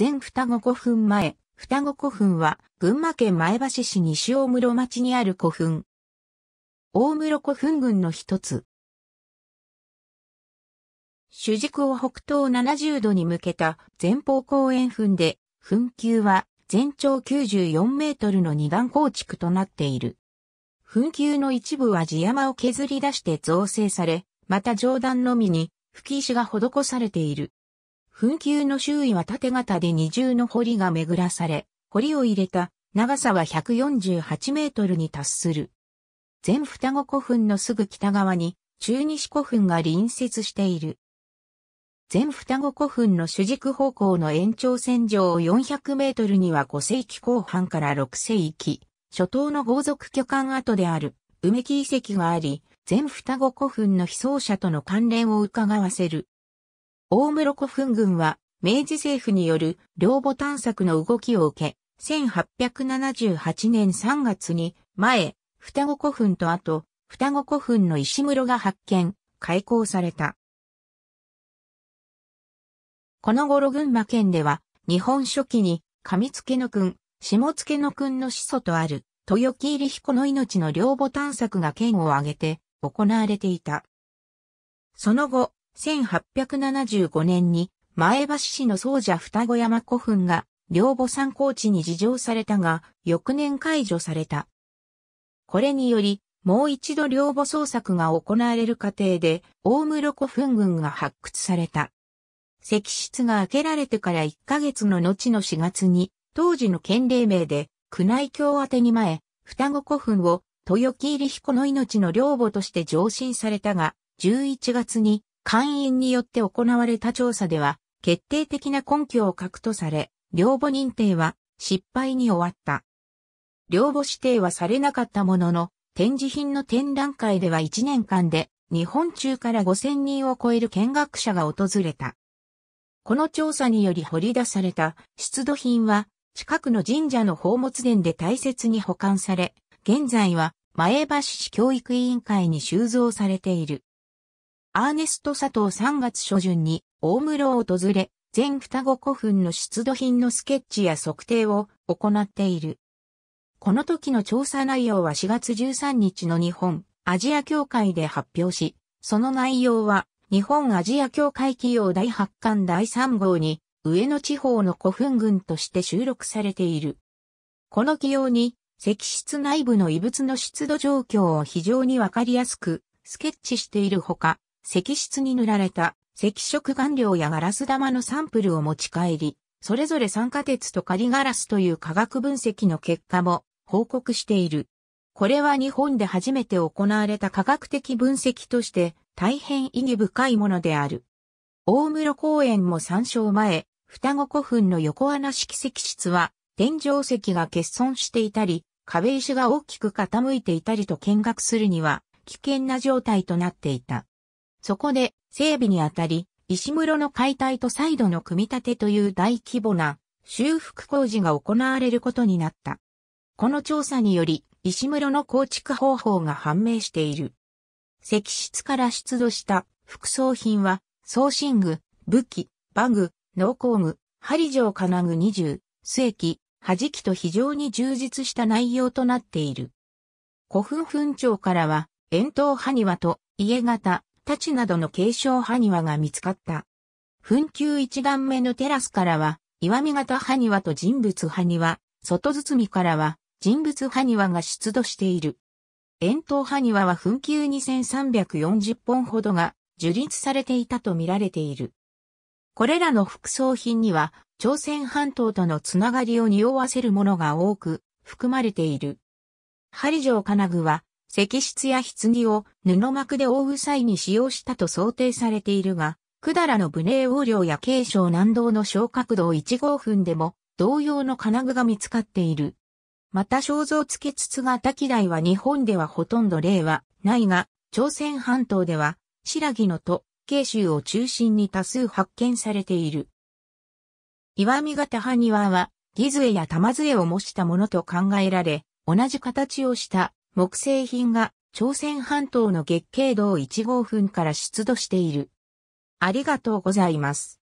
全双子古墳前、双子古墳は、群馬県前橋市西大室町にある古墳。大室古墳群の一つ。主軸を北東70度に向けた前方後円墳で、墳丘は全長94メートルの二段構築となっている。墳丘の一部は地山を削り出して造成され、また上段のみに、吹石が施されている。墳丘の周囲は縦型で二重の堀が巡らされ、堀を入れた長さは148メートルに達する。全双子古墳のすぐ北側に中西古墳が隣接している。全双子古墳の主軸方向の延長線上400メートルには5世紀後半から6世紀、初頭の豪族巨漢跡である梅木遺跡があり、全双子古墳の被葬者との関連を伺わせる大室古墳群は、明治政府による領母探索の動きを受け、1878年3月に、前、双子古墳と後、双子古墳の石室が発見、開校された。この頃群馬県では、日本初期に、上付の君、下付の君の始祖とある、豊木入彦の命の領母探索が県を挙げて行われていた。その後、1875年に前橋市の総者双子山古墳が両母参考地に事情されたが、翌年解除された。これにより、もう一度両母捜索が行われる過程で、大室古墳群が発掘された。石室が開けられてから1ヶ月の後の4月に、当時の県令名で、宮内京宛に前、双子古墳を、豊木入彦の命の両母として上申されたが、11月に会員によって行われた調査では、決定的な根拠を欠くとされ、両母認定は失敗に終わった。両母指定はされなかったものの、展示品の展覧会では1年間で日本中から5000人を超える見学者が訪れた。この調査により掘り出された出土品は近くの神社の宝物殿で大切に保管され、現在は前橋市教育委員会に収蔵されている。アーネスト佐藤3月初旬に大室を訪れ、全双子古墳の出土品のスケッチや測定を行っている。この時の調査内容は4月13日の日本アジア協会で発表し、その内容は日本アジア協会企業第8巻第3号に上野地方の古墳群として収録されている。この企業に石室内部の異物の出土状況を非常にわかりやすくスケッチしているほか、石室に塗られた赤色顔料やガラス玉のサンプルを持ち帰り、それぞれ酸化鉄と仮ガラスという化学分析の結果も報告している。これは日本で初めて行われた科学的分析として大変意義深いものである。大室公園も参照前、双子古墳の横穴式石室は天井石が欠損していたり、壁石が大きく傾いていたりと見学するには危険な状態となっていた。そこで、整備にあたり、石室の解体と再度の組み立てという大規模な修復工事が行われることになった。この調査により、石室の構築方法が判明している。石室から出土した副葬品は、装身具、武器、バグ、農工具、針状金具20、末期、弾きと非常に充実した内容となっている。古墳墳長からは、円筒埴輪と家型、太刀などの継承埴輪が見つかった。墳丘一段目のテラスからは、岩見型埴輪と人物埴輪、外包からは、人物埴輪が出土している。円筒埴輪は墳丘2340本ほどが樹立されていたと見られている。これらの副葬品には、朝鮮半島とのつながりを匂わせるものが多く含まれている。ハリジョカナグは、石室や棺を布幕で覆う際に使用したと想定されているが、百済の武霊王領や慶尚南道の小角道1号墳でも同様の金具が見つかっている。また肖像付つ筒型機台は日本ではほとんど例はないが、朝鮮半島では、白木のと、慶州を中心に多数発見されている。岩見型埴輪は、ギズエや玉杖を模したものと考えられ、同じ形をした木製品が朝鮮半島の月経道1号墳から出土している。ありがとうございます。